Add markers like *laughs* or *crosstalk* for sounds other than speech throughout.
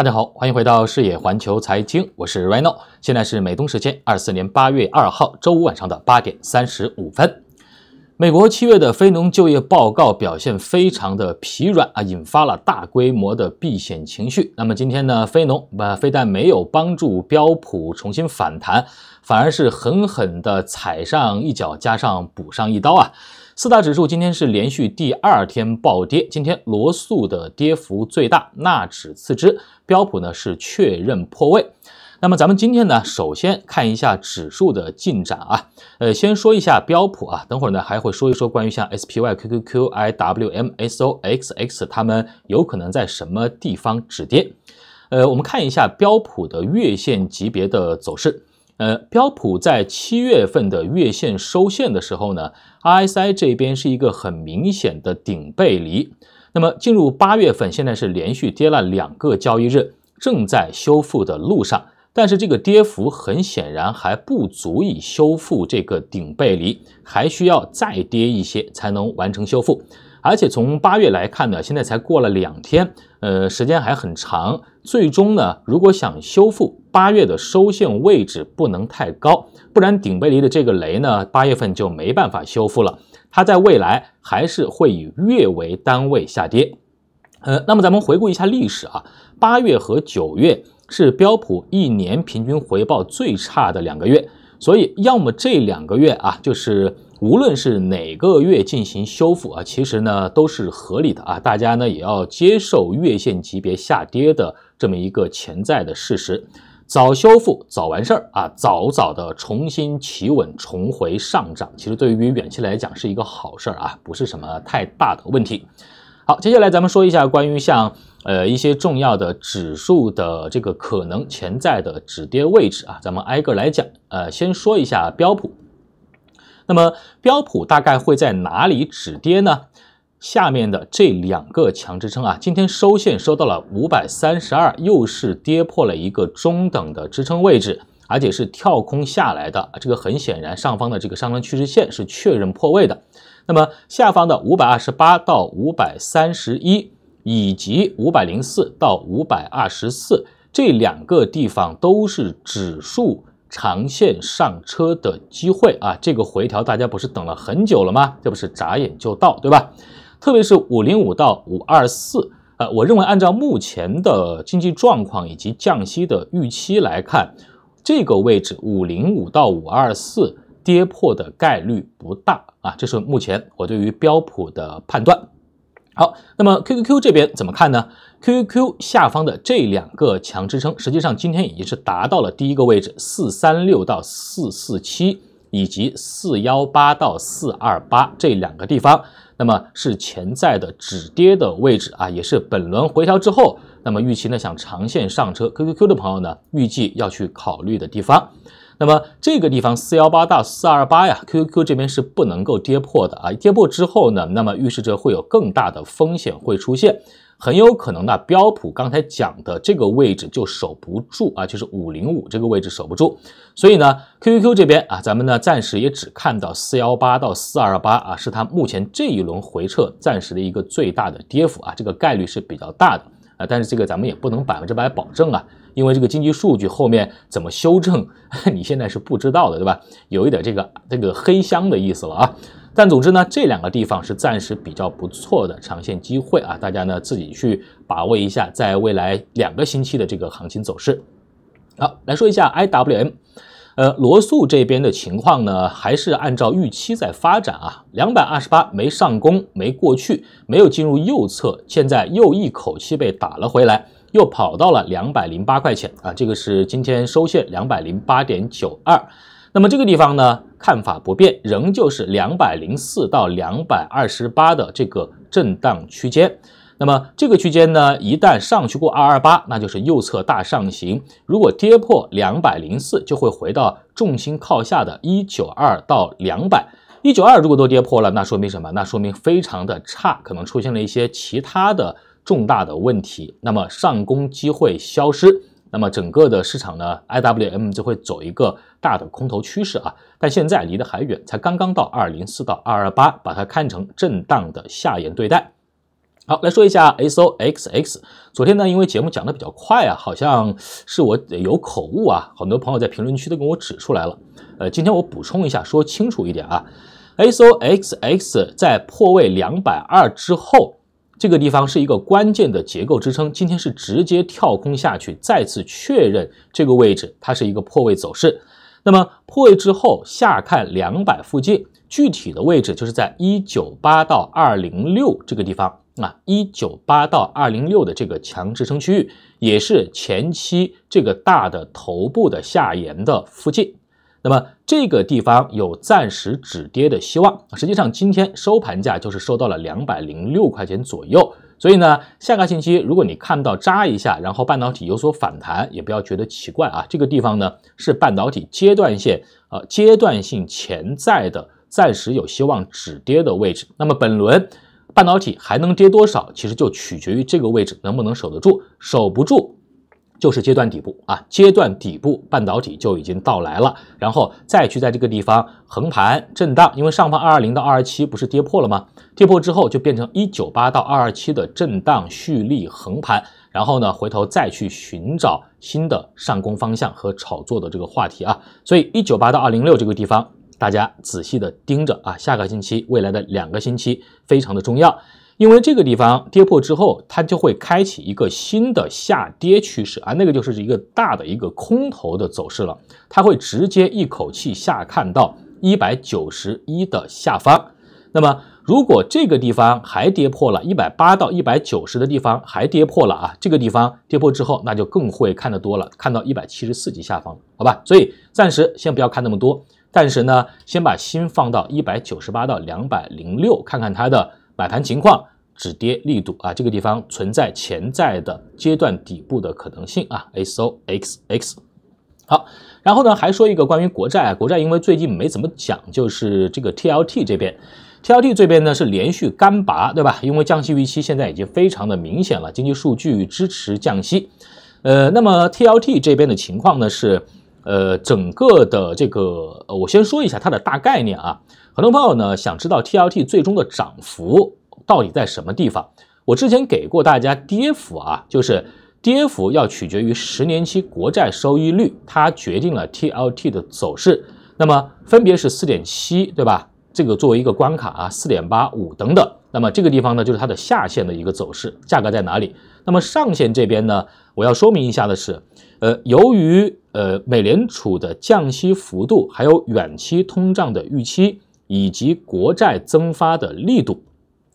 大家好，欢迎回到视野环球财经，我是 Rino，现在是美东时间二四年八月二号周五晚上的八点三十五分。美国七月的非农就业报告表现非常的疲软啊，引发了大规模的避险情绪。那么今天呢，非农呃非但没有帮助标普重新反弹，反而是狠狠的踩上一脚，加上补上一刀啊。四大指数今天是连续第二天暴跌，今天罗素的跌幅最大，纳指次之，标普呢是确认破位。那么咱们今天呢，首先看一下指数的进展啊，呃，先说一下标普啊，等会儿呢还会说一说关于像 SPY、QQQ、IWM、s o XX 它们有可能在什么地方止跌。呃，我们看一下标普的月线级别的走势。呃，标普在七月份的月线收线的时候呢。RSI 这边是一个很明显的顶背离，那么进入八月份，现在是连续跌了两个交易日，正在修复的路上，但是这个跌幅很显然还不足以修复这个顶背离，还需要再跌一些才能完成修复。而且从八月来看呢，现在才过了两天，呃，时间还很长，最终呢，如果想修复。八月的收线位置不能太高，不然顶背离的这个雷呢，八月份就没办法修复了。它在未来还是会以月为单位下跌。呃，那么咱们回顾一下历史啊，八月和九月是标普一年平均回报最差的两个月，所以要么这两个月啊，就是无论是哪个月进行修复啊，其实呢都是合理的啊。大家呢也要接受月线级别下跌的这么一个潜在的事实。早修复，早完事儿啊！早早的重新企稳，重回上涨，其实对于远期来讲是一个好事儿啊，不是什么太大的问题。好，接下来咱们说一下关于像呃一些重要的指数的这个可能潜在的止跌位置啊，咱们挨个来讲。呃，先说一下标普，那么标普大概会在哪里止跌呢？下面的这两个强支撑啊，今天收线收到了五百三十二，又是跌破了一个中等的支撑位置，而且是跳空下来的。这个很显然，上方的这个上升趋势线是确认破位的。那么下方的五百二十八到五百三十一，以及五百零四到五百二十四这两个地方都是指数长线上车的机会啊。这个回调大家不是等了很久了吗？这不是眨眼就到，对吧？特别是五零五到五二四，呃，我认为按照目前的经济状况以及降息的预期来看，这个位置五零五到五二四跌破的概率不大啊，这是目前我对于标普的判断。好，那么 QQQ 这边怎么看呢？QQQ 下方的这两个强支撑，实际上今天已经是达到了第一个位置四三六到四四七以及四幺八到四二八这两个地方。那么是潜在的止跌的位置啊，也是本轮回调之后，那么预期呢想长线上车 QQQ 的朋友呢，预计要去考虑的地方。那么这个地方四幺八到四二八呀，QQQ 这边是不能够跌破的啊，跌破之后呢，那么预示着会有更大的风险会出现。很有可能呢，标普刚才讲的这个位置就守不住啊，就是五零五这个位置守不住。所以呢，QQQ 这边啊，咱们呢暂时也只看到四幺八到四二八啊，是它目前这一轮回撤暂时的一个最大的跌幅啊，这个概率是比较大的啊，但是这个咱们也不能百分之百保证啊，因为这个经济数据后面怎么修正，*laughs* 你现在是不知道的，对吧？有一点这个这个黑箱的意思了啊。但总之呢，这两个地方是暂时比较不错的长线机会啊，大家呢自己去把握一下，在未来两个星期的这个行情走势。好，来说一下 IWM，呃，罗素这边的情况呢，还是按照预期在发展啊，两百二十八没上攻，没过去，没有进入右侧，现在又一口气被打了回来，又跑到了两百零八块钱啊，这个是今天收线两百零八点九二。那么这个地方呢，看法不变，仍旧是两百零四到两百二十八的这个震荡区间。那么这个区间呢，一旦上去过二二八，那就是右侧大上行；如果跌破两百零四，就会回到重心靠下的一九二到两百一九二。如果都跌破了，那说明什么？那说明非常的差，可能出现了一些其他的重大的问题。那么上攻机会消失。那么整个的市场呢，IWM 就会走一个大的空头趋势啊，但现在离得还远，才刚刚到二零四到二二八，把它看成震荡的下沿对待。好，来说一下 SOXX，昨天呢，因为节目讲的比较快啊，好像是我有口误啊，很多朋友在评论区都跟我指出来了。呃，今天我补充一下，说清楚一点啊，SOXX 在破位两百二之后。这个地方是一个关键的结构支撑，今天是直接跳空下去，再次确认这个位置，它是一个破位走势。那么破位之后下看两百附近，具体的位置就是在一九八到二零六这个地方啊，一九八到二零六的这个强支撑区域，也是前期这个大的头部的下沿的附近。那么这个地方有暂时止跌的希望，实际上今天收盘价就是收到了两百零六块钱左右，所以呢，下个星期如果你看到扎一下，然后半导体有所反弹，也不要觉得奇怪啊。这个地方呢是半导体阶段性，呃，阶段性潜在的暂时有希望止跌的位置。那么本轮半导体还能跌多少，其实就取决于这个位置能不能守得住，守不住。就是阶段底部啊，阶段底部半导体就已经到来了，然后再去在这个地方横盘震荡，因为上方二二零到二二七不是跌破了吗？跌破之后就变成一九八到二二七的震荡蓄力横盘，然后呢，回头再去寻找新的上攻方向和炒作的这个话题啊。所以一九八到二零六这个地方，大家仔细的盯着啊，下个星期未来的两个星期非常的重要。因为这个地方跌破之后，它就会开启一个新的下跌趋势啊，那个就是一个大的一个空头的走势了，它会直接一口气下看到一百九十一的下方。那么，如果这个地方还跌破了一百八到一百九十的地方还跌破了啊，这个地方跌破之后，那就更会看得多了，看到一百七十四级下方好吧？所以暂时先不要看那么多，但是呢，先把心放到一百九十八到两百零六，看看它的。买盘情况，止跌力度啊，这个地方存在潜在的阶段底部的可能性啊。S O X X，好，然后呢，还说一个关于国债，啊，国债因为最近没怎么讲，就是这个 T L T 这边，T L T 这边呢是连续干拔，对吧？因为降息预期现在已经非常的明显了，经济数据支持降息。呃，那么 T L T 这边的情况呢是，呃，整个的这个，我先说一下它的大概念啊。很多朋友呢想知道 T L T 最终的涨幅到底在什么地方？我之前给过大家跌幅啊，就是跌幅要取决于十年期国债收益率，它决定了 T L T 的走势。那么分别是四点七对吧？这个作为一个关卡啊，四点八五等等。那么这个地方呢，就是它的下限的一个走势，价格在哪里？那么上限这边呢，我要说明一下的是，呃，由于呃美联储的降息幅度还有远期通胀的预期。以及国债增发的力度，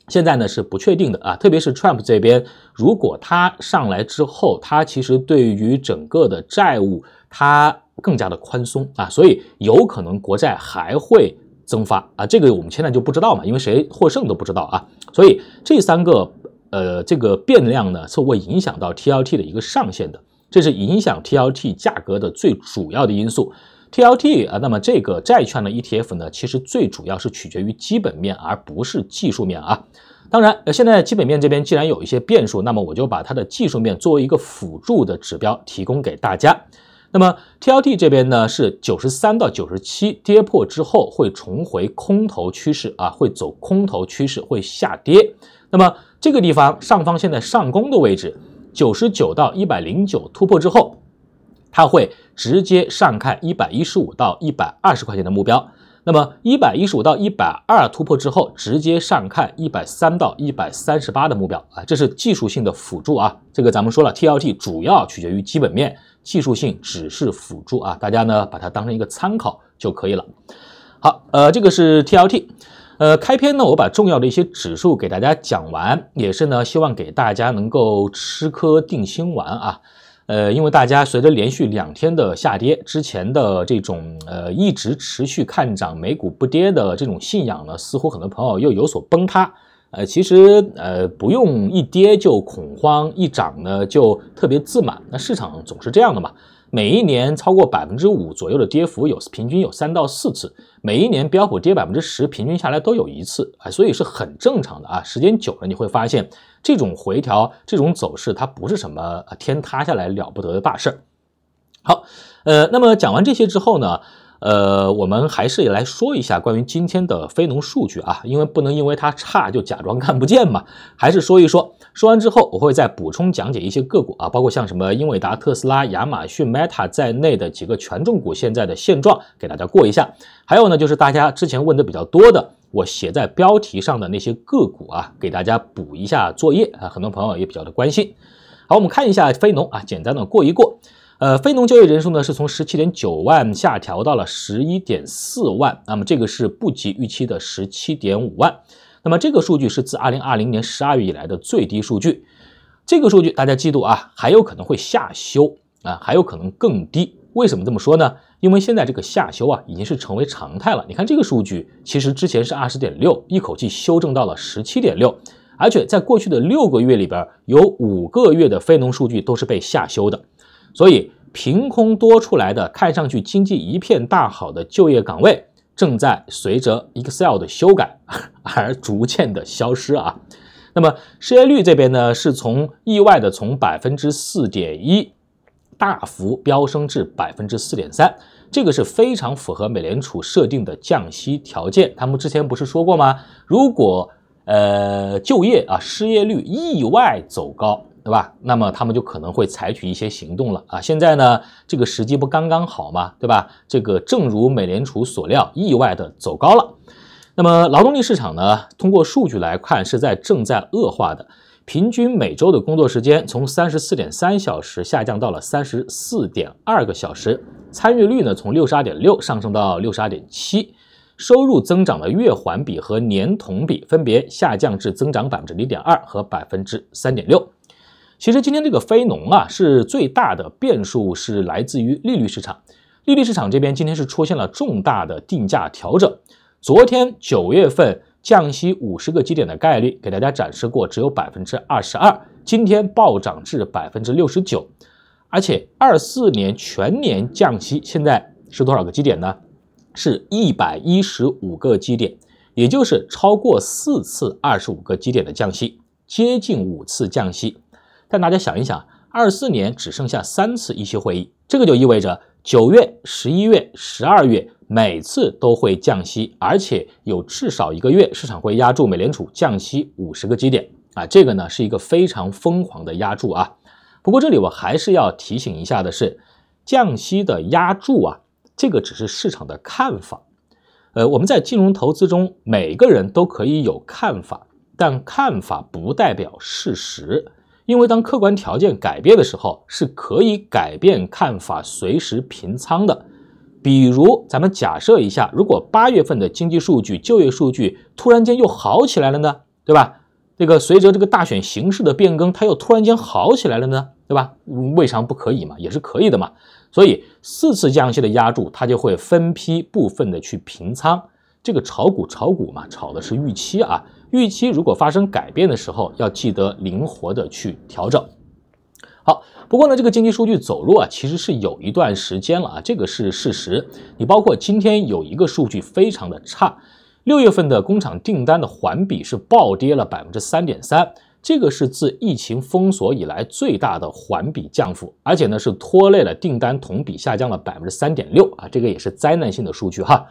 现在呢是不确定的啊，特别是 Trump 这边，如果他上来之后，他其实对于整个的债务，他更加的宽松啊，所以有可能国债还会增发啊，这个我们现在就不知道嘛，因为谁获胜都不知道啊，所以这三个呃这个变量呢是会影响到 TLT 的一个上限的，这是影响 TLT 价格的最主要的因素。T L T 啊，那么这个债券的 E T F 呢，其实最主要是取决于基本面，而不是技术面啊。当然，呃，现在基本面这边既然有一些变数，那么我就把它的技术面作为一个辅助的指标提供给大家。那么 T L T 这边呢，是九十三到九十七跌破之后会重回空头趋势啊，会走空头趋势，会下跌。那么这个地方上方现在上攻的位置，九十九到一百零九突破之后。它会直接上看一百一十五到一百二十块钱的目标，那么一百一十五到一百二突破之后，直接上看一百三到一百三十八的目标啊，这是技术性的辅助啊，这个咱们说了，T L T 主要取决于基本面，技术性只是辅助啊，大家呢把它当成一个参考就可以了。好，呃，这个是 T L T，呃，开篇呢我把重要的一些指数给大家讲完，也是呢希望给大家能够吃颗定心丸啊。呃，因为大家随着连续两天的下跌，之前的这种呃一直持续看涨美股不跌的这种信仰呢，似乎很多朋友又有所崩塌。呃，其实呃不用一跌就恐慌，一涨呢就特别自满。那市场总是这样的嘛。每一年超过百分之五左右的跌幅有平均有三到四次，每一年标普跌百分之十，平均下来都有一次，哎，所以是很正常的啊。时间久了你会发现。这种回调，这种走势，它不是什么天塌下来了不得的大事儿。好，呃，那么讲完这些之后呢，呃，我们还是来说一下关于今天的非农数据啊，因为不能因为它差就假装看不见嘛。*laughs* 还是说一说，说完之后，我会再补充讲解一些个股啊，包括像什么英伟达、特斯拉、亚马逊、Meta 在内的几个权重股现在的现状，给大家过一下。还有呢，就是大家之前问的比较多的。我写在标题上的那些个股啊，给大家补一下作业啊，很多朋友也比较的关心。好，我们看一下非农啊，简单的过一过。呃，非农就业人数呢是从17.9万下调到了11.4万，那么这个是不及预期的17.5万。那么这个数据是自2020年12月以来的最低数据，这个数据大家记住啊，还有可能会下修啊，还有可能更低。为什么这么说呢？因为现在这个下修啊，已经是成为常态了。你看这个数据，其实之前是二十点六，一口气修正到了十七点六，而且在过去的六个月里边，有五个月的非农数据都是被下修的。所以，凭空多出来的看上去经济一片大好的就业岗位，正在随着 Excel 的修改 *laughs* 而逐渐的消失啊。那么，失业率这边呢，是从意外的从百分之四点一。大幅飙升至百分之四点三，这个是非常符合美联储设定的降息条件。他们之前不是说过吗？如果呃就业啊失业率意外走高，对吧？那么他们就可能会采取一些行动了啊。现在呢，这个时机不刚刚好吗？对吧？这个正如美联储所料，意外的走高了。那么劳动力市场呢？通过数据来看，是在正在恶化的。平均每周的工作时间从三十四点三小时下降到了三十四点二个小时，参与率呢从六十二点六上升到六十二点七，收入增长的月环比和年同比分别下降至增长百分之零点二和百分之三点六。其实今天这个非农啊是最大的变数，是来自于利率市场，利率市场这边今天是出现了重大的定价调整，昨天九月份。降息五十个基点的概率，给大家展示过，只有百分之二十二。今天暴涨至百分之六十九，而且二四年全年降息现在是多少个基点呢？是一百一十五个基点，也就是超过四次二十五个基点的降息，接近五次降息。但大家想一想，二四年只剩下三次议息会议，这个就意味着九月、十一月、十二月。每次都会降息，而且有至少一个月，市场会压住美联储降息五十个基点啊！这个呢是一个非常疯狂的压注啊。不过这里我还是要提醒一下的是，降息的压注啊，这个只是市场的看法。呃，我们在金融投资中，每个人都可以有看法，但看法不代表事实。因为当客观条件改变的时候，是可以改变看法，随时平仓的。比如，咱们假设一下，如果八月份的经济数据、就业数据突然间又好起来了呢，对吧？这个随着这个大选形势的变更，它又突然间好起来了呢，对吧？未尝不可以嘛，也是可以的嘛。所以四次降息的压住，它就会分批部分的去平仓。这个炒股、炒股嘛，炒的是预期啊。预期如果发生改变的时候，要记得灵活的去调整。好，不过呢，这个经济数据走弱啊，其实是有一段时间了啊，这个是事实。你包括今天有一个数据非常的差，六月份的工厂订单的环比是暴跌了百分之三点三，这个是自疫情封锁以来最大的环比降幅，而且呢是拖累了订单同比下降了百分之三点六啊，这个也是灾难性的数据哈。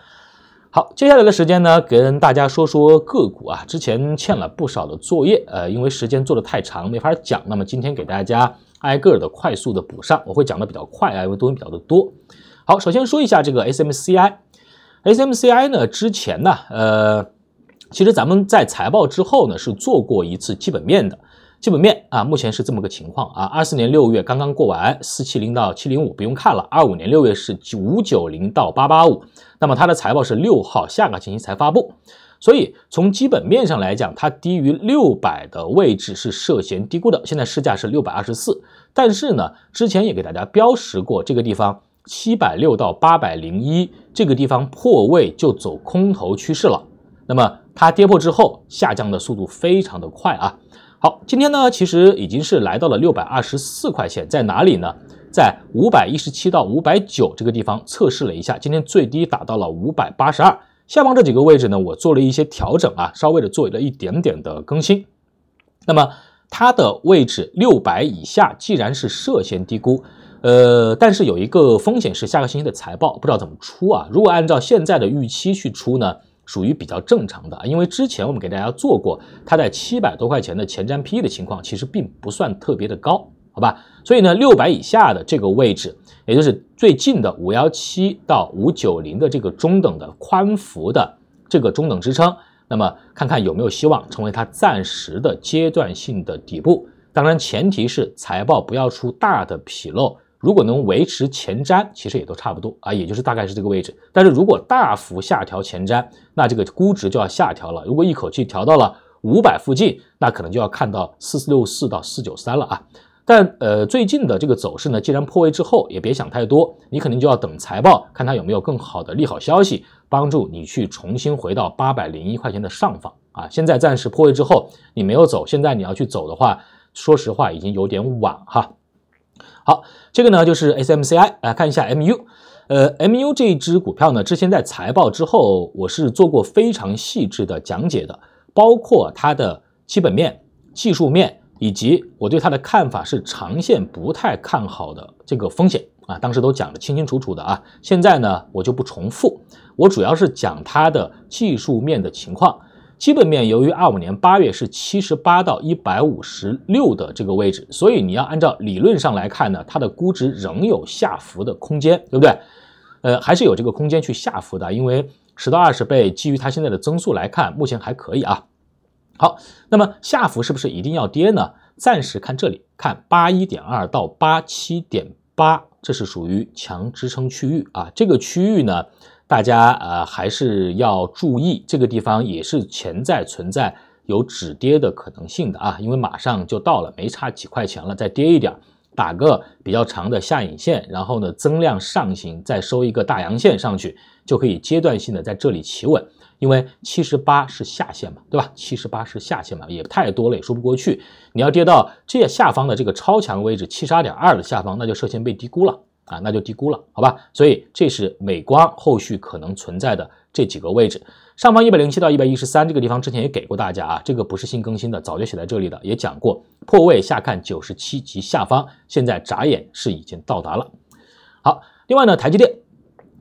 好，接下来的时间呢，跟大家说说个股啊，之前欠了不少的作业，呃，因为时间做的太长没法讲，那么今天给大家。挨个的快速的补上，我会讲的比较快，因为东西比较的多。好，首先说一下这个 SMCI，SMCI 呢，之前呢，呃，其实咱们在财报之后呢，是做过一次基本面的，基本面啊，目前是这么个情况啊，二四年六月刚刚过完，四七零到七零五不用看了，二五年六月是五九零到八八五，那么它的财报是六号下个星期才发布。所以从基本面上来讲，它低于六百的位置是涉嫌低估的。现在市价是六百二十四，但是呢，之前也给大家标识过，这个地方七百六到八百零一这个地方破位就走空头趋势了。那么它跌破之后，下降的速度非常的快啊。好，今天呢其实已经是来到了六百二十四块钱，在哪里呢？在五百一十七到五百九这个地方测试了一下，今天最低打到了五百八十二。下方这几个位置呢，我做了一些调整啊，稍微的做了一点点的更新。那么它的位置六百以下，既然是涉嫌低估，呃，但是有一个风险是下个星期的财报不知道怎么出啊。如果按照现在的预期去出呢，属于比较正常的，因为之前我们给大家做过它在七百多块钱的前瞻 PE 的情况，其实并不算特别的高。好吧，所以呢，六百以下的这个位置，也就是最近的五幺七到五九零的这个中等的宽幅的这个中等支撑，那么看看有没有希望成为它暂时的阶段性的底部。当然，前提是财报不要出大的纰漏。如果能维持前瞻，其实也都差不多啊，也就是大概是这个位置。但是如果大幅下调前瞻，那这个估值就要下调了。如果一口气调到了五百附近，那可能就要看到四四六四到四九三了啊。但呃，最近的这个走势呢，既然破位之后，也别想太多，你肯定就要等财报，看它有没有更好的利好消息帮助你去重新回到八百零一块钱的上方啊。现在暂时破位之后，你没有走，现在你要去走的话，说实话已经有点晚哈。好，这个呢就是 SMCI，来看一下 MU，呃，MU 这支股票呢，之前在财报之后，我是做过非常细致的讲解的，包括它的基本面、技术面。以及我对它的看法是长线不太看好的这个风险啊，当时都讲的清清楚楚的啊。现在呢，我就不重复，我主要是讲它的技术面的情况。基本面由于二五年八月是七十八到一百五十六的这个位置，所以你要按照理论上来看呢，它的估值仍有下浮的空间，对不对？呃，还是有这个空间去下浮的，因为十到二十倍基于它现在的增速来看，目前还可以啊。好，那么下幅是不是一定要跌呢？暂时看这里，看八一点二到八七点八，这是属于强支撑区域啊。这个区域呢，大家呃还是要注意，这个地方也是潜在存在有止跌的可能性的啊，因为马上就到了，没差几块钱了，再跌一点，打个比较长的下影线，然后呢增量上行，再收一个大阳线上去，就可以阶段性的在这里企稳。因为七十八是下限嘛，对吧？七十八是下限嘛，也太多了，也说不过去。你要跌到这下方的这个超强位置，七十二点二的下方，那就涉嫌被低估了啊，那就低估了，好吧？所以这是美光后续可能存在的这几个位置，上方一百零七到一百一十三这个地方，之前也给过大家啊，这个不是新更新的，早就写在这里的，也讲过，破位下看九十七及下方，现在眨眼是已经到达了。好，另外呢，台积电。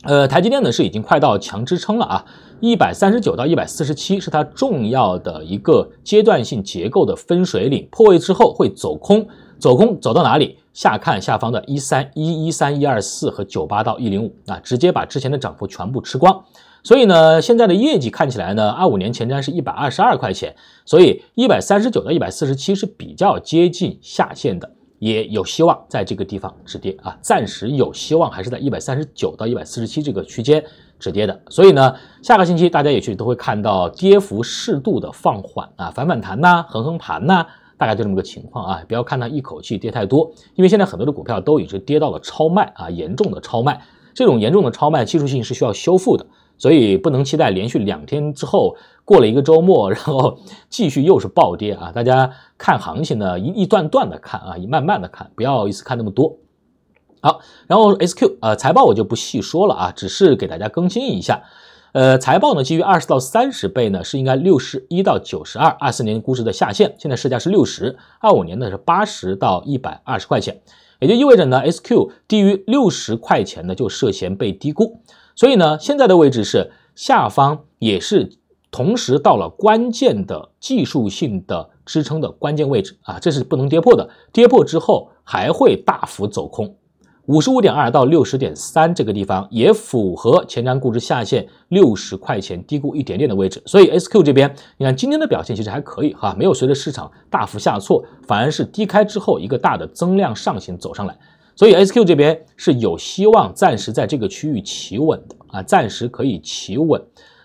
呃，台积电呢是已经快到强支撑了啊，一百三十九到一百四十七是它重要的一个阶段性结构的分水岭，破位之后会走空，走空走到哪里？下看下方的一三一一三一二四和九八到一零五，啊，直接把之前的涨幅全部吃光。所以呢，现在的业绩看起来呢，二五年前瞻是一百二十二块钱，所以一百三十九到一百四十七是比较接近下限的。也有希望在这个地方止跌啊，暂时有希望还是在一百三十九到一百四十七这个区间止跌的。所以呢，下个星期大家也许都会看到跌幅适度的放缓啊，反反弹呐，横横盘呐，大概就这么个情况啊。不要看它一口气跌太多，因为现在很多的股票都已经跌到了超卖啊，严重的超卖，这种严重的超卖技术性是需要修复的。所以不能期待连续两天之后过了一个周末，然后继续又是暴跌啊！大家看行情呢，一一段段的看啊，一慢慢的看，不要一次看那么多。好，然后 S Q 呃财报我就不细说了啊，只是给大家更新一下。呃，财报呢基于二十到三十倍呢是应该六十一到九十二，二四年估值的下限，现在市价是六十二，五年呢是八十到一百二十块钱，也就意味着呢 S Q 低于六十块钱呢就涉嫌被低估。所以呢，现在的位置是下方也是同时到了关键的技术性的支撑的关键位置啊，这是不能跌破的，跌破之后还会大幅走空。五十五点二到六十点三这个地方也符合前瞻估值下限六十块钱低估一点点的位置。所以 S Q 这边，你看今天的表现其实还可以哈，没有随着市场大幅下挫，反而是低开之后一个大的增量上行走上来。所以 S Q 这边是有希望暂时在这个区域企稳的啊，暂时可以企稳，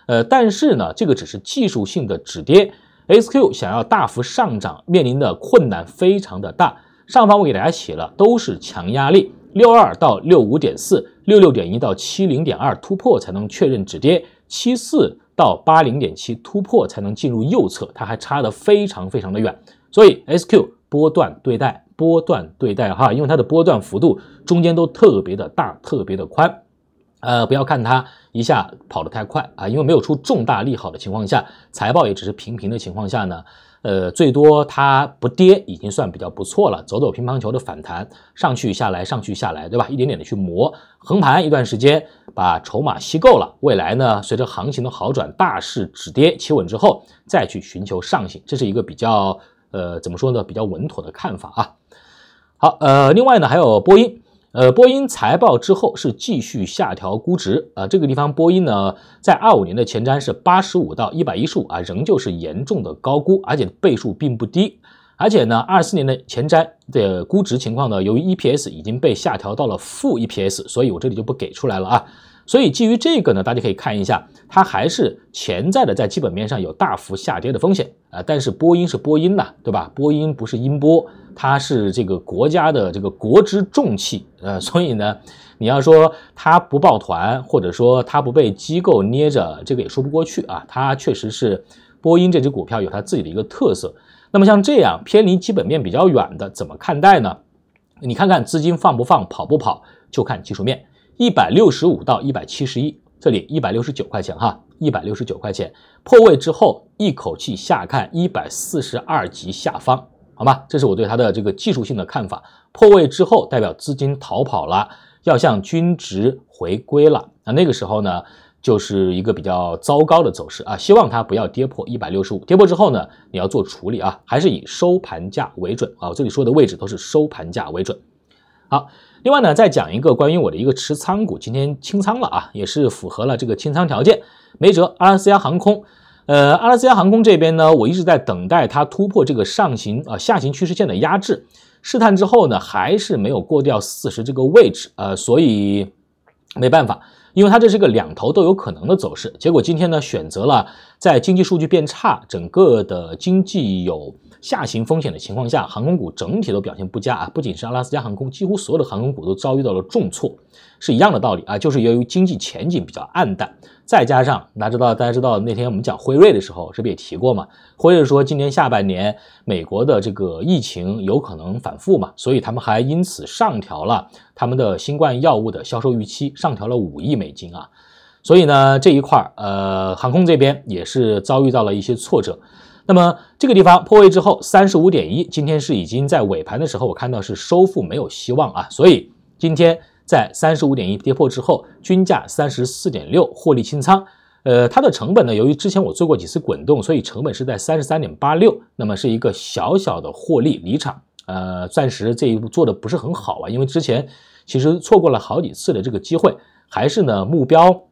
呃，但是呢，这个只是技术性的止跌。S Q 想要大幅上涨，面临的困难非常的大。上方我给大家写了，都是强压力，六二到六五点四，六六点一到七零点二突破才能确认止跌，七四到八零点七突破才能进入右侧，它还差得非常非常的远。所以 S Q 波段对待。波段对待哈，因为它的波段幅度中间都特别的大，特别的宽，呃，不要看它一下跑得太快啊，因为没有出重大利好的情况下，财报也只是平平的情况下呢，呃，最多它不跌已经算比较不错了，走走乒乓球的反弹，上去下来，上去下来，对吧？一点点的去磨，横盘一段时间，把筹码吸够了，未来呢，随着行情的好转，大势止跌企稳之后，再去寻求上行，这是一个比较。呃，怎么说呢？比较稳妥的看法啊。好，呃，另外呢，还有波音。呃，波音财报之后是继续下调估值啊。这个地方波音呢，在二五年的前瞻是八十五到一百一十五啊，仍旧是严重的高估，而且倍数并不低。而且呢，二四年的前瞻的估值情况呢，由于 EPS 已经被下调到了负 EPS，所以我这里就不给出来了啊。所以基于这个呢，大家可以看一下，它还是潜在的在基本面上有大幅下跌的风险啊。但是波音是波音呐，对吧？波音不是音波，它是这个国家的这个国之重器，呃，所以呢，你要说它不抱团，或者说它不被机构捏着，这个也说不过去啊。它确实是波音这只股票有它自己的一个特色。那么像这样偏离基本面比较远的，怎么看待呢？你看看资金放不放，跑不跑，就看技术面。一百六十五到一百七十一，这里一百六十九块钱哈，一百六十九块钱破位之后，一口气下看一百四十二级下方，好吗？这是我对它的这个技术性的看法。破位之后，代表资金逃跑了，要向均值回归了。那那个时候呢，就是一个比较糟糕的走势啊。希望它不要跌破一百六十五，跌破之后呢，你要做处理啊，还是以收盘价为准啊。我这里说的位置都是收盘价为准。好。另外呢，再讲一个关于我的一个持仓股，今天清仓了啊，也是符合了这个清仓条件，没辙。阿拉斯加航空，呃，阿拉斯加航空这边呢，我一直在等待它突破这个上行啊下行趋势线的压制，试探之后呢，还是没有过掉四十这个位置，呃，所以没办法。因为它这是个两头都有可能的走势，结果今天呢选择了在经济数据变差、整个的经济有下行风险的情况下，航空股整体都表现不佳啊，不仅是阿拉斯加航空，几乎所有的航空股都遭遇到了重挫，是一样的道理啊，就是由于经济前景比较暗淡。再加上，大家知道大家知道那天我们讲辉瑞的时候，这不也提过嘛？辉瑞说今年下半年美国的这个疫情有可能反复嘛？所以他们还因此上调了他们的新冠药物的销售预期，上调了五亿美金啊。所以呢，这一块儿，呃，航空这边也是遭遇到了一些挫折。那么这个地方破位之后，三十五点一，今天是已经在尾盘的时候，我看到是收复没有希望啊。所以今天。在三十五点一跌破之后，均价三十四点六获利清仓。呃，它的成本呢，由于之前我做过几次滚动，所以成本是在三十三点八六，那么是一个小小的获利离场。呃，暂时这一步做的不是很好啊，因为之前其实错过了好几次的这个机会，还是呢目标，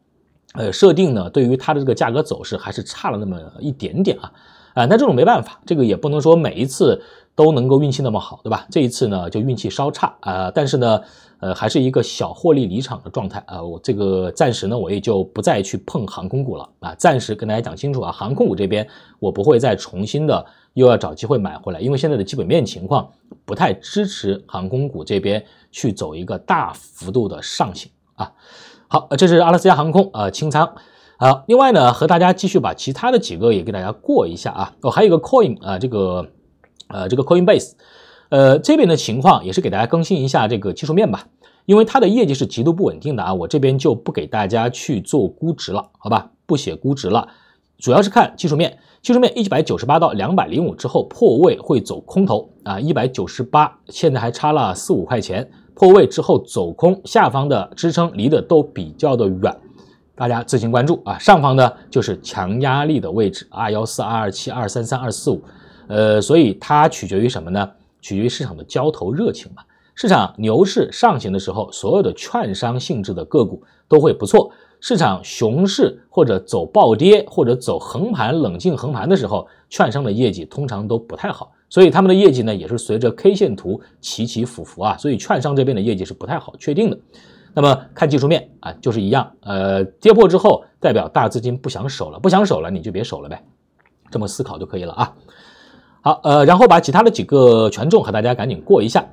呃设定呢，对于它的这个价格走势还是差了那么一点点啊。啊，那这种没办法，这个也不能说每一次都能够运气那么好，对吧？这一次呢就运气稍差啊，但是呢。呃，还是一个小获利离场的状态啊！我这个暂时呢，我也就不再去碰航空股了啊！暂时跟大家讲清楚啊，航空股这边我不会再重新的又要找机会买回来，因为现在的基本面情况不太支持航空股这边去走一个大幅度的上行啊！好，这是阿拉斯加航空啊，清仓啊！另外呢，和大家继续把其他的几个也给大家过一下啊！我还有一个 Coin 啊，这个呃，这个 Coinbase。呃，这边的情况也是给大家更新一下这个技术面吧，因为它的业绩是极度不稳定的啊，我这边就不给大家去做估值了，好吧，不写估值了，主要是看技术面。技术面一百九十八到两百零五之后破位会走空头啊，一百九十八现在还差了四五块钱，破位之后走空，下方的支撑离得都比较的远，大家自行关注啊。上方呢就是强压力的位置，二幺四二二七二三三二四五，呃，所以它取决于什么呢？取决于市场的交投热情嘛。市场牛市上行的时候，所有的券商性质的个股都会不错；市场熊市或者走暴跌或者走横盘冷静横盘的时候，券商的业绩通常都不太好。所以他们的业绩呢，也是随着 K 线图起起伏伏啊。所以券商这边的业绩是不太好确定的。那么看技术面啊，就是一样，呃，跌破之后代表大资金不想守了，不想守了你就别守了呗，这么思考就可以了啊。好，呃，然后把其他的几个权重和大家赶紧过一下。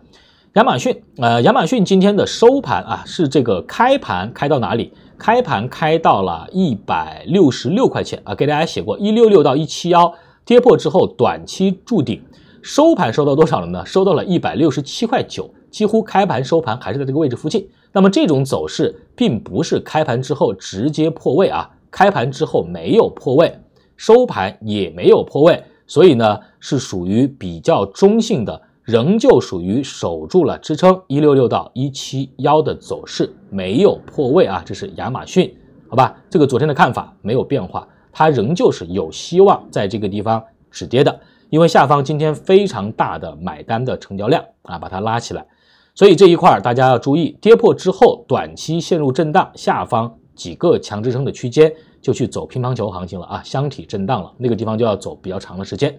亚马逊，呃，亚马逊今天的收盘啊是这个开盘开到哪里？开盘开到了一百六十六块钱啊，给大家写过一六六到一七幺跌破之后短期筑顶，收盘收到多少了呢？收到了一百六十七块九，几乎开盘收盘还是在这个位置附近。那么这种走势并不是开盘之后直接破位啊，开盘之后没有破位，收盘也没有破位，所以呢。是属于比较中性的，仍旧属于守住了支撑一六六到一七幺的走势，没有破位啊。这是亚马逊，好吧？这个昨天的看法没有变化，它仍旧是有希望在这个地方止跌的，因为下方今天非常大的买单的成交量啊，把它拉起来。所以这一块儿大家要注意，跌破之后短期陷入震荡，下方几个强支撑的区间就去走乒乓球行情了啊，箱体震荡了，那个地方就要走比较长的时间。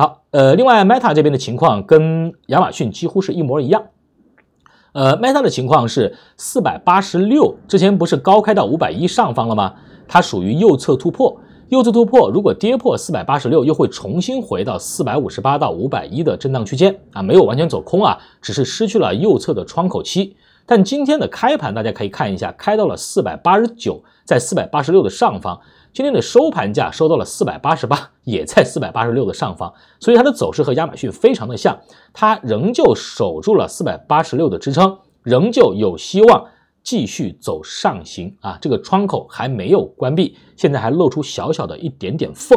好，呃，另外 Meta 这边的情况跟亚马逊几乎是一模一样。呃，Meta 的情况是四百八十六，之前不是高开到五百一上方了吗？它属于右侧突破，右侧突破如果跌破四百八十六，又会重新回到四百五十八到五百一的震荡区间啊，没有完全走空啊，只是失去了右侧的窗口期。但今天的开盘大家可以看一下，开到了四百八十九，在四百八十六的上方。今天的收盘价收到了四百八十八，也在四百八十六的上方，所以它的走势和亚马逊非常的像，它仍旧守住了四百八十六的支撑，仍旧有希望继续走上行啊！这个窗口还没有关闭，现在还露出小小的一点点缝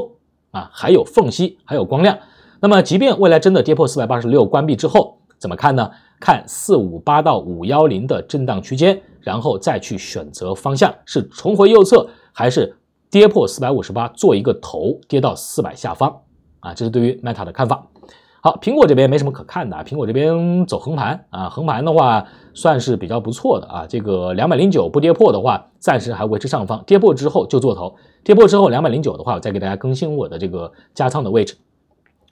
啊，还有缝隙，还有光亮。那么，即便未来真的跌破四百八十六关闭之后，怎么看呢？看四五八到五幺零的震荡区间，然后再去选择方向，是重回右侧还是？跌破四百五十八，做一个头，跌到四百下方啊，这是对于 Meta 的看法。好，苹果这边没什么可看的啊，苹果这边走横盘啊，横盘的话算是比较不错的啊。这个两百零九不跌破的话，暂时还维持上方，跌破之后就做头。跌破之后两百零九的话，我再给大家更新我的这个加仓的位置。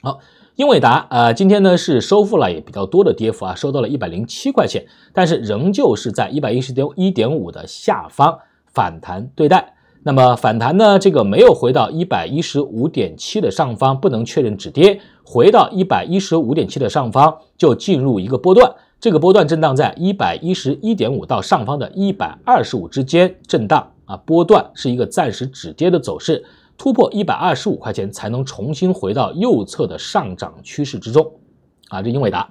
好，英伟达啊，今天呢是收复了也比较多的跌幅啊，收到了一百零七块钱，但是仍旧是在一百一十点一点五的下方反弹对待。那么反弹呢？这个没有回到一百一十五点七的上方，不能确认止跌。回到一百一十五点七的上方，就进入一个波段。这个波段震荡在一百一十一点五到上方的一百二十五之间震荡啊。波段是一个暂时止跌的走势，突破一百二十五块钱才能重新回到右侧的上涨趋势之中啊。这英伟达。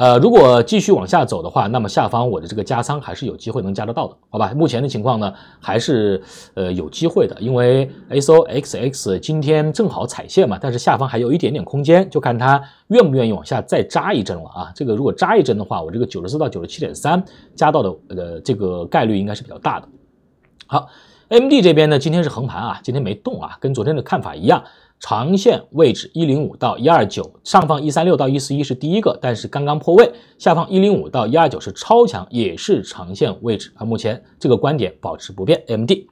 呃，如果继续往下走的话，那么下方我的这个加仓还是有机会能加得到的，好吧？目前的情况呢，还是呃有机会的，因为 S O X X 今天正好踩线嘛，但是下方还有一点点空间，就看它愿不愿意往下再扎一针了啊。这个如果扎一针的话，我这个九十四到九十七点三加到的，呃，这个概率应该是比较大的。好，M D 这边呢，今天是横盘啊，今天没动啊，跟昨天的看法一样。长线位置一零五到一二九上方一三六到一四一是第一个，但是刚刚破位，下方一零五到一二九是超强，也是长线位置啊。目前这个观点保持不变。MD，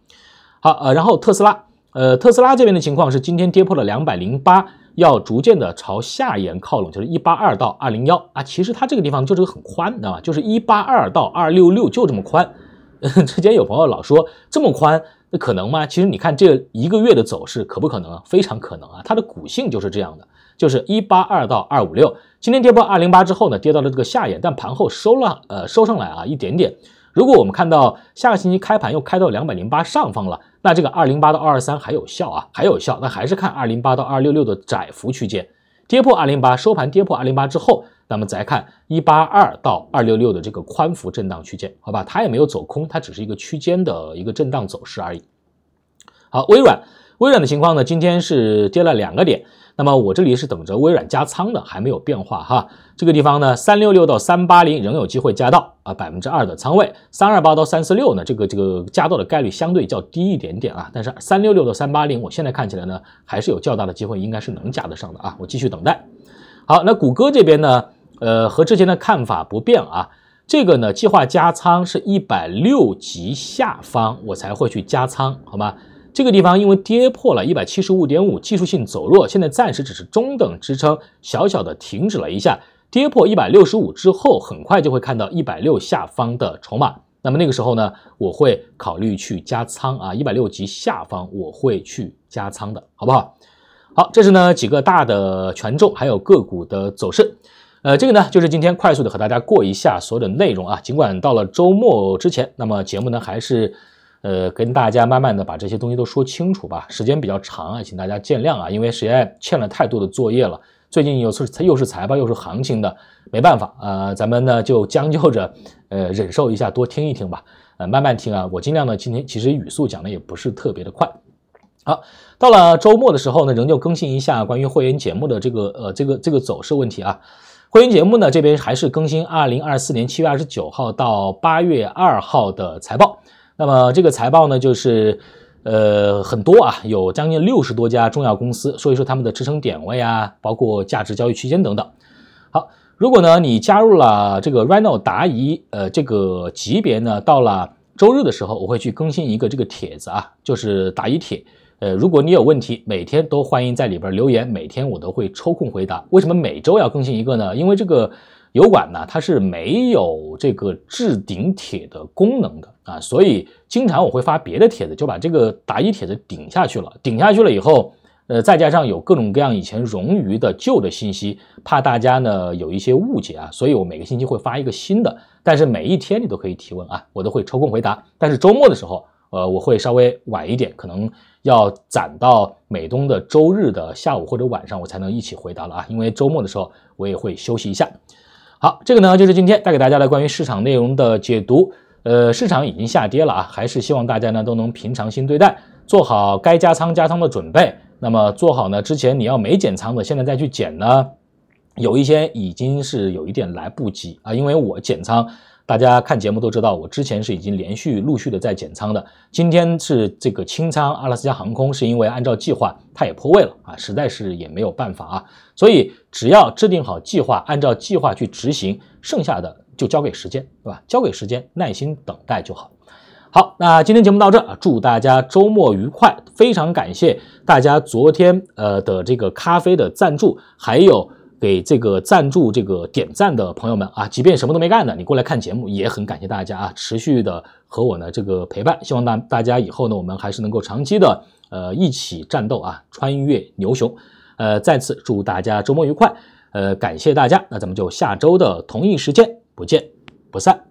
好呃，然后特斯拉，呃，特斯拉这边的情况是今天跌破了两百零八，要逐渐的朝下沿靠拢，就是一八二到二零幺啊。其实它这个地方就是个很宽，知道吧？就是一八二到二六六就这么宽。*laughs* 之前有朋友老说这么宽，那可能吗？其实你看这一个月的走势，可不可能啊？非常可能啊，它的股性就是这样的，就是一八二到二五六。今天跌破二零八之后呢，跌到了这个下沿，但盘后收了，呃，收上来啊一点点。如果我们看到下个星期开盘又开到两百零八上方了，那这个二零八到二二三还有效啊，还有效。那还是看二零八到二六六的窄幅区间。跌破二零八，收盘跌破二零八之后，那么再看一八二到二六六的这个宽幅震荡区间，好吧，它也没有走空，它只是一个区间的一个震荡走势而已。好，微软，微软的情况呢，今天是跌了两个点。那么我这里是等着微软加仓的，还没有变化哈。这个地方呢，三六六到三八零仍有机会加到啊百分之二的仓位，三二八到三四六呢，这个这个加到的概率相对较低一点点啊。但是三六六到三八零，我现在看起来呢，还是有较大的机会，应该是能加得上的啊。我继续等待。好，那谷歌这边呢，呃，和之前的看法不变啊。这个呢，计划加仓是一百六及下方我才会去加仓，好吗？这个地方因为跌破了一百七十五点五，技术性走弱，现在暂时只是中等支撑，小小的停止了一下。跌破一百六十五之后，很快就会看到一百六下方的筹码。那么那个时候呢，我会考虑去加仓啊，一百六及下方我会去加仓的好不好？好，这是呢几个大的权重，还有个股的走势。呃，这个呢就是今天快速的和大家过一下所有的内容啊。尽管到了周末之前，那么节目呢还是。呃，跟大家慢慢的把这些东西都说清楚吧，时间比较长啊，请大家见谅啊，因为实在欠了太多的作业了。最近又是又是财报，又是行情的，没办法啊，咱们呢就将就着，呃，忍受一下，多听一听吧，呃，慢慢听啊，我尽量呢，今天其实语速讲的也不是特别的快。好，到了周末的时候呢，仍旧更新一下关于会员节目的这个呃这个这个走势问题啊。会员节目呢，这边还是更新二零二四年七月二十九号到八月二号的财报。那么这个财报呢，就是，呃，很多啊，有将近六十多家重要公司，说一说他们的支撑点位啊，包括价值交易区间等等。好，如果呢你加入了这个 Reno 答疑，呃，这个级别呢，到了周日的时候，我会去更新一个这个帖子啊，就是答疑帖。呃，如果你有问题，每天都欢迎在里边留言，每天我都会抽空回答。为什么每周要更新一个呢？因为这个。油管呢，它是没有这个置顶帖的功能的啊，所以经常我会发别的帖子，就把这个答疑帖子顶下去了。顶下去了以后，呃，再加上有各种各样以前冗余的旧的信息，怕大家呢有一些误解啊，所以我每个星期会发一个新的。但是每一天你都可以提问啊，我都会抽空回答。但是周末的时候，呃，我会稍微晚一点，可能要攒到美东的周日的下午或者晚上，我才能一起回答了啊，因为周末的时候我也会休息一下。好，这个呢就是今天带给大家的关于市场内容的解读。呃，市场已经下跌了啊，还是希望大家呢都能平常心对待，做好该加仓加仓的准备。那么做好呢，之前你要没减仓的，现在再去减呢，有一些已经是有一点来不及啊，因为我减仓。大家看节目都知道，我之前是已经连续陆续的在减仓的。今天是这个清仓阿拉斯加航空，是因为按照计划它也破位了啊，实在是也没有办法啊。所以只要制定好计划，按照计划去执行，剩下的就交给时间，对吧？交给时间，耐心等待就好。好，那今天节目到这啊，祝大家周末愉快！非常感谢大家昨天呃的这个咖啡的赞助，还有。给这个赞助、这个点赞的朋友们啊，即便什么都没干的，你过来看节目也很感谢大家啊！持续的和我呢这个陪伴，希望大大家以后呢，我们还是能够长期的呃一起战斗啊，穿越牛熊。呃，再次祝大家周末愉快，呃，感谢大家，那咱们就下周的同一时间不见不散。